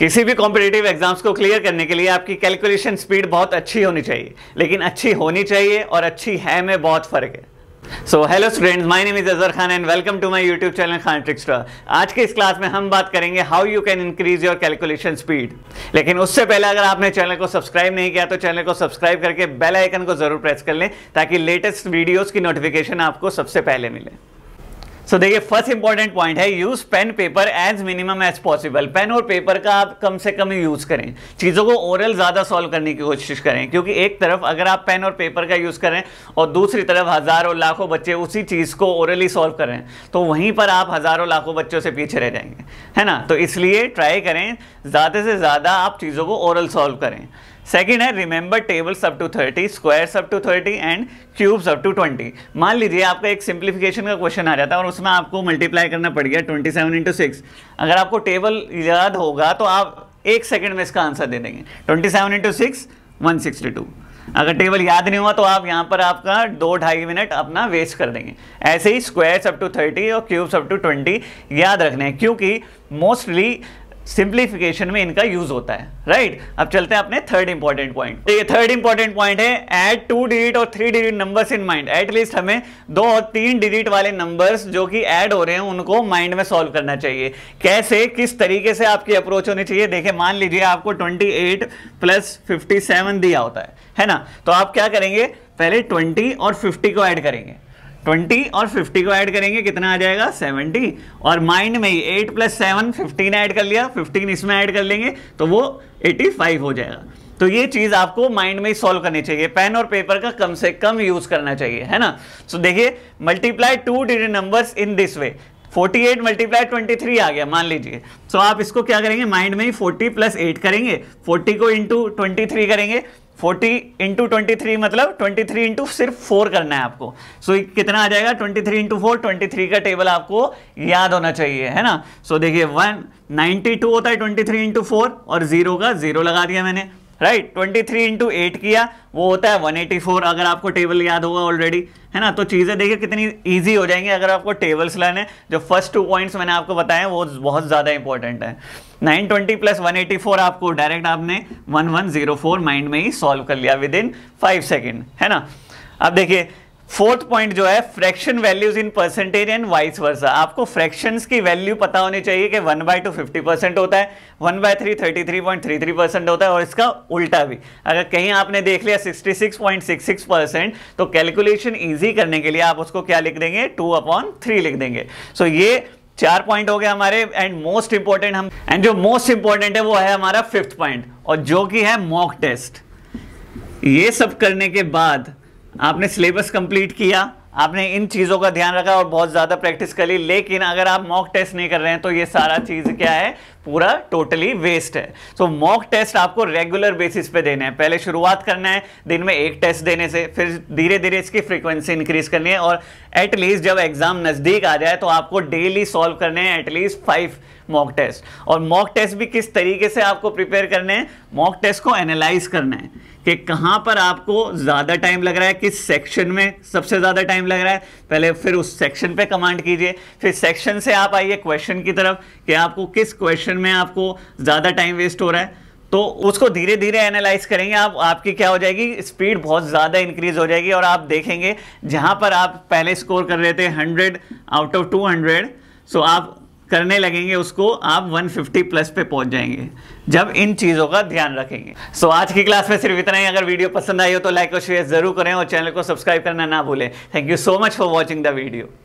किसी भी competitive exams को क्लियर करने के लिए आपकी कैलकुलेशन स्पीड बहुत अच्छी होनी चाहिए लेकिन अच्छी होनी चाहिए और अच्छी है में बहुत फ़र्क है so hello students my name is Azhar Khan and welcome to my YouTube channel Khan ट्रिक्सट्रा आज के इस क्लास में हम बात करेंगे how you can increase your calculation speed लेकिन उससे पहले अगर आपने चैनल को सब्सक्राइब नहीं किया तो चैनल को सब्सक्राइब करके बेल आइकन को जरूर प्रेस कर लें ताकि लेटेस्ट वीडियोज की नोटिफिकेशन आपको सबसे पहले मिले सो देखिए फर्स्ट इंपॉर्टेंट पॉइंट है use pen paper as minimum as possible pen और पेपर का आप कम से कम यूज करें चीज़ों को ओरल ज़्यादा सॉल्व करने की कोशिश करें क्योंकि एक तरफ अगर आप पेन और पेपर का यूज़ करें और दूसरी तरफ हज़ारों लाखों बच्चे उसी चीज़ को ओरली सॉल्व करें तो वहीं पर आप हज़ारों लाखों बच्चों से पीछे रह जाएंगे है ना तो इसलिए ट्राई करें ज़्यादा से ज़्यादा आप चीज़ों को ओरल सॉल्व करें सेकेंड है remember tables up to thirty squares up to thirty and cubes up to twenty मान लीजिए आपका एक सिंप्लीफिकेशन का क्वेश्चन आ जाता है और उसमें आपको मल्टीप्लाई करना पड़ गया ट्वेंटी सेवन इंटू सिक्स अगर आपको टेबल याद होगा तो आप एक सेकेंड में इसका आंसर दे देंगे twenty seven into six one sixty two अगर टेबल याद नहीं हुआ तो आप यहाँ पर आपका दो ढाई मिनट अपना वेस्ट कर देंगे ऐसे ही स्क्वायर्स अप टू थर्टी और क्यूब्स अप टू ट्वेंटी याद रखने हैं क्योंकि मोस्टली सिंप्लीफिकेशन में इनका यूज होता है राइट अब चलते हैं अपने थर्ड इंपॉर्टेंट पॉइंट तो ये थर्ड इंपॉर्टेंट पॉइंट है एट टू डिजिट और three digit numbers in mind at least हमें दो और तीन डिजिट वाले नंबर्स जो कि ऐड हो रहे हैं उनको माइंड में सॉल्व करना चाहिए कैसे किस तरीके से आपकी अप्रोच होनी चाहिए देखिए मान लीजिए आपको twenty eight plus fifty seven दिया होता है है ना तो आप क्या करेंगे पहले ट्वेंटी और फिफ्टी को ऐड करेंगे ट्वेंटी और फिफ्टी को ऐड करेंगे कितना आ जाएगा सेवेंटी और माइंड में ही eight plus seven fifteen add कर लिया फिफ्टीन इसमें ऐड कर लेंगे तो वो एटी फाइव हो जाएगा तो ये चीज आपको माइंड में ही सॉल्व करनी चाहिए पेन और पेपर का कम से कम यूज करना चाहिए है ना सो so, देखिए multiply two digit number in this way 48 multiply 23 आ गया मान लीजिए सो so, आप इसको क्या करेंगे माइंड में ही 40 प्लस एट करेंगे 40 को इंटू 23 करेंगे फोर्टी इंटू ट्वेंटी थ्री मतलब ट्वेंटी थ्री इंटू सिर्फ फोर करना है आपको सो so, कितना आ जाएगा twenty three into four twenty three का टेबल आपको याद होना चाहिए है ना सो so, देखिए वन नाइनटी टू होता है ट्वेंटी थ्री इंटू फोर और जीरो का जीरो लगा दिया मैंने right twenty three into eight किया वो होता है वन एटी फोर अगर आपको टेबल याद होगा ऑलरेडी है ना तो चीज़ें देखिए कितनी ईजी हो जाएंगी अगर आपको टेबल्स लाने जो फर्स्ट टू पॉइंट्स मैंने आपको बताए वो बहुत ज़्यादा इंपॉर्टेंट है nine twenty plus one eighty four आपको डायरेक्ट आपने one one zero four mind में ही सॉल्व कर लिया विद इन फाइव सेकेंड है ना अब देखिए फोर्थ पॉइंट जो है fraction values in percentage and vice versa आपको फ्रैक्शंस की वैल्यू पता होनी चाहिए कि one by two fifty percent होता है one by three thirty three point three three percent होता है और इसका उल्टा भी अगर कहीं आपने देख लिया sixty six point six six percent तो कैलकुलेशन ईजी करने के लिए आप उसको क्या लिख देंगे टू अपॉन थ्री लिख देंगे सो so ये चार पॉइंट हो गए हमारे एंड मोस्ट इंपॉर्टेंट हम एंड जो मोस्ट इंपॉर्टेंट है वो है हमारा फिफ्थ पॉइंट और जो कि है मॉक टेस्ट ये सब करने के बाद आपने सिलेबस कंप्लीट किया आपने इन चीज़ों का ध्यान रखा और बहुत ज़्यादा प्रैक्टिस कर ली लेकिन अगर आप मॉक टेस्ट नहीं कर रहे हैं तो ये सारा चीज़ क्या है पूरा टोटली वेस्ट है तो मॉक टेस्ट आपको रेगुलर बेसिस पे देने हैं पहले शुरुआत करना है दिन में एक टेस्ट देने से फिर धीरे धीरे इसकी फ्रीक्वेंसी इंक्रीज करनी है और एटलीस्ट जब एग्जाम नज़दीक आ जाए तो आपको डेली सॉल्व करने हैं एटलीस्ट फाइव मॉक टेस्ट और मॉक टेस्ट भी किस तरीके से आपको प्रिपेयर करने हैं मॉक टेस्ट को एनालाइज करना है कि कहाँ पर आपको ज़्यादा टाइम लग रहा है किस सेक्शन में सबसे ज़्यादा टाइम लग रहा है पहले फिर उस सेक्शन पे कमांड कीजिए फिर सेक्शन से आप आइए क्वेश्चन की तरफ कि आपको किस क्वेश्चन में आपको ज़्यादा टाइम वेस्ट हो रहा है तो उसको धीरे धीरे एनालाइज करेंगे आप आपकी क्या हो जाएगी स्पीड बहुत ज़्यादा इंक्रीज हो जाएगी और आप देखेंगे जहाँ पर आप पहले स्कोर कर रहे थे hundred out of two hundred so आप करने लगेंगे उसको आप 150 प्लस पे पहुंच जाएंगे जब इन चीज़ों का ध्यान रखेंगे सो so, आज की क्लास में सिर्फ इतना ही अगर वीडियो पसंद आई हो तो लाइक और शेयर जरूर करें और चैनल को सब्सक्राइब करना ना भूलें thank you so much for watching the video